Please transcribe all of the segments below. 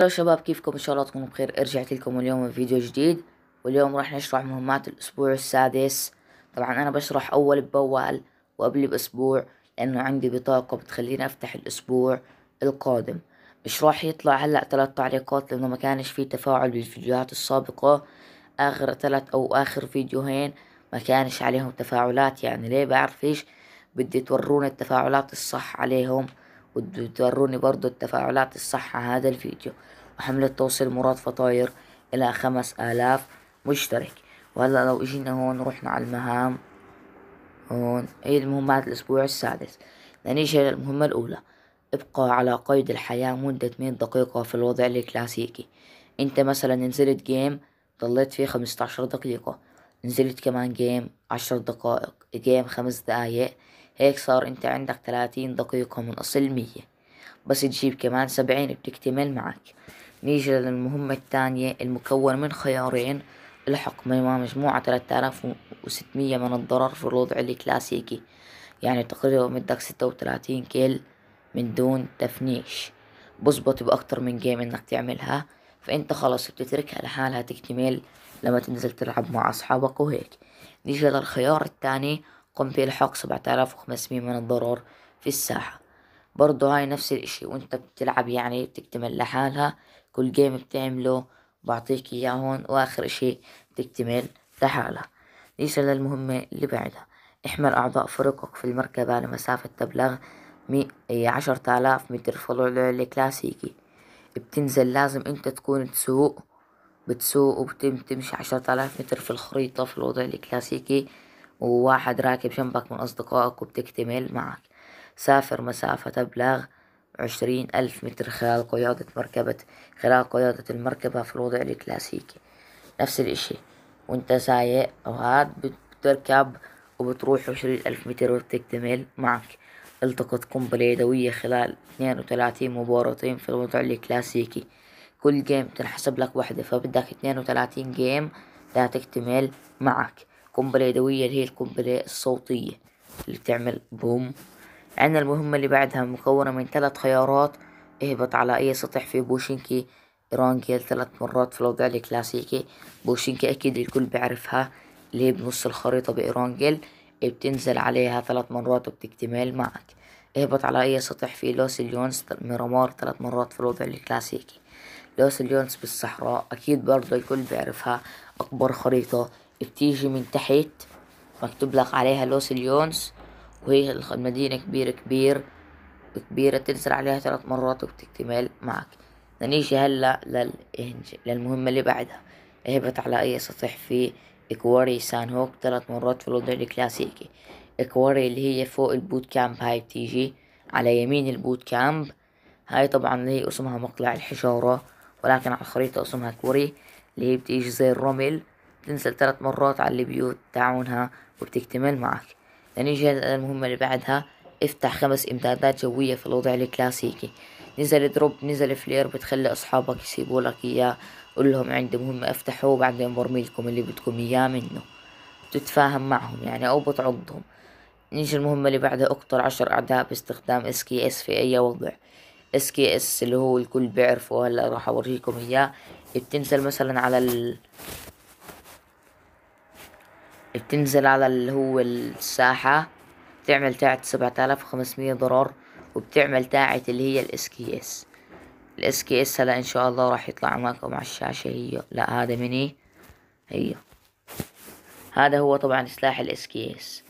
هلا شباب كيفكم ان شاء الله تكونوا بخير رجعت لكم اليوم بفيديو جديد واليوم راح نشرح مهمات الاسبوع السادس طبعا انا بشرح اول باول وقبل باسبوع لانه عندي بطاقة بتخليني افتح الاسبوع القادم مش راح يطلع هلا ثلاث تعليقات لانه ما كانش في تفاعل بالفيديوهات السابقة اخر ثلاث او اخر فيديوهين ما كانش عليهم تفاعلات يعني ليه بعرفش بدي توروني التفاعلات الصح عليهم وتوروني برضو التفاعلات الصح هذا الفيديو وحملة توصيل مراد فطاير إلى خمس آلاف مشترك وهلا لو اجينا هون رحنا على المهام هون هي المهمات الأسبوع السادس نيجي للمهمة الأولى ابقى على قيد الحياة مدة مية دقيقة في الوضع الكلاسيكي انت مثلا نزلت جيم ضليت فيه خمستاشر دقيقة نزلت كمان جيم عشر دقائق جيم خمس دقايق هيك صار انت عندك ثلاثين دقيقة من أصل مية بس تجيب كمان سبعين بتكتمل معك نيجي للمهمة الثانية المكون من خيارين الحق مع مجموعة وستمية من الضرر في الوضع الكلاسيكي يعني تقريبا بدك وثلاثين كيل من دون تفنيش بزبط بأكتر من جيم انك تعملها فانت خلص بتتركها لحالها تكتمل لما تنزل تلعب مع اصحابك وهيك نيجي للخيار الثاني قم بإلحاق وخمسمائة من الضرر في الساحة برضو هاي نفس الاشي وانت بتلعب يعني بتكتمل لحالها كل جيم بتعمله بعطيك اياه هون واخر اشي بتكتمل لحالها ليس للمهمة اللي بعدها احمل أعضاء فرقك في المركبة لمسافة تبلغ مي... إيه، عشرة آلاف متر فضل الكلاسيكي بتنزل لازم انت تكون تسوق بتسوق وبتمشي عشرة آلاف متر في الخريطة في الوضع الكلاسيكي وواحد راكب جنبك من أصدقائك وبتكتمل معك سافر مسافة تبلغ عشرين ألف متر خلال قيادة مركبة خلال قيادة المركبة في الوضع الكلاسيكي نفس الإشي وانت سايق أو هاد بتركب وبتروح عشرين ألف متر وبتكتمل معك التقط قنبلة يدوية خلال اثنين وثلاثين مباراتين في الوضع الكلاسيكي كل جيم تنحسب لك وحدة فبدك اثنين وثلاثين جيم لا تكتمل معك قنبلة يدوية اللي هي القنبلة الصوتية اللي بتعمل بوم عندنا المهمة اللي بعدها مكونة من ثلاث خيارات اهبط على أي سطح في بوشينكي رانجيل ثلاث مرات في الوضع الكلاسيكي بوشينكي أكيد الكل بيعرفها اللي هي بنص الخريطة بإيرانجيل بتنزل عليها ثلاث مرات وبتكتمل معك اهبط على أي سطح في لوس اليونس ميرامار ثلاث مرات في الوضع الكلاسيكي لوس اليونس بالصحراء أكيد برضه الكل بيعرفها أكبر خريطة بتيجي من تحت مكتوب لك عليها لوس اليونس وهي المدينة كبيرة كبير كبيرة تنزل عليها ثلاث مرات وبتكتمل معك نيجي هلا للمهمة اللي بعدها اهبط على أي سطح في إكواري سان هوك ثلاث مرات في الوضع الكلاسيكي إكواري اللي هي فوق البوت كامب هاي بتيجي على يمين البوت كامب هاي طبعا اللي هي اسمها مقلع الحجارة ولكن على الخريطة اسمها كوري اللي هي بتيجي زي الرمل تنزل ثلاث مرات على البيوت تاعونها وبتكتمل معك نيجي يعني المهمة اللي بعدها افتح خمس امدادات جوية في الوضع الكلاسيكي نزل دروب نزل فلير بتخلي اصحابك يسيبوا لك اياه قول لهم عندي مهمة افتحوه بعدين برميلكم اللي بدكم اياه منه تتفاهم معهم يعني او بتعضهم نيجي المهمة اللي بعدها اقتل عشر اعداء باستخدام اس كي اس في اي وضع اس كي اس اللي هو الكل بيعرفه هلا راح اوريكم اياه بتنزل مثلا على ال... بتنزل على اللي هو الساحة بتعمل تاعت سبعة آلاف وخمسمية ضرر وبتعمل تاعت اللي هي الاس كي اس الاس كي اس هلا ان شاء الله راح يطلع معكم على الشاشة هي لا هذا مني إيه؟ هي هذا هو طبعا سلاح الاس كي اس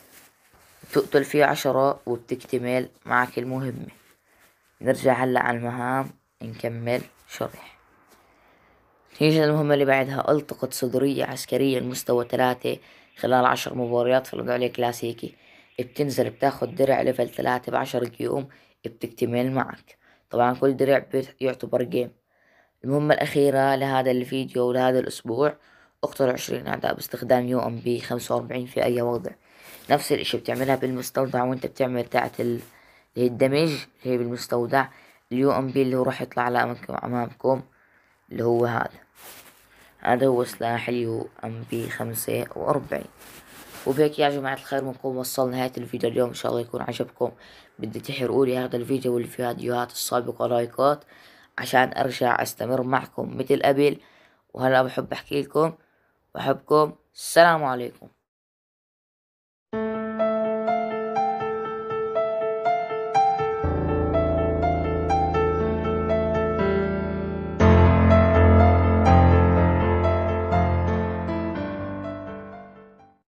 بتقتل فيه عشرة وبتكتمل معك المهمة نرجع هلا على المهام نكمل شرح نيجي للمهمة اللي بعدها التقط صدرية عسكرية المستوى ثلاثة خلال عشر مباريات في الوضع الكلاسيكي بتنزل بتاخد درع ليفل ثلاثة بعشر جيوم بتكتمل معك طبعا كل درع يعتبر جيم المهمة الأخيرة لهذا الفيديو ولهذا الأسبوع اقتل عشرين أعداء باستخدام يو ام بي خمسة وأربعين في أي وضع نفس الإشي بتعملها بالمستودع وأنت بتعمل تاعت ال... اللي هي الدمج هي بالمستودع اليو ام بي اللي هو راح يطلع على أمامكم اللي هو هذا هذا هو سلاح اليو ام بي خمسة واربعين وبهيك يا جماعة الخير بنكون وصلنا نهاية الفيديو اليوم إن شاء الله يكون عجبكم بدي تحرقوا لي هذا الفيديو والفيديوهات السابقة لايكات عشان أرجع أستمر معكم مثل قبل وهلا بحب أحكي لكم بحبكم السلام عليكم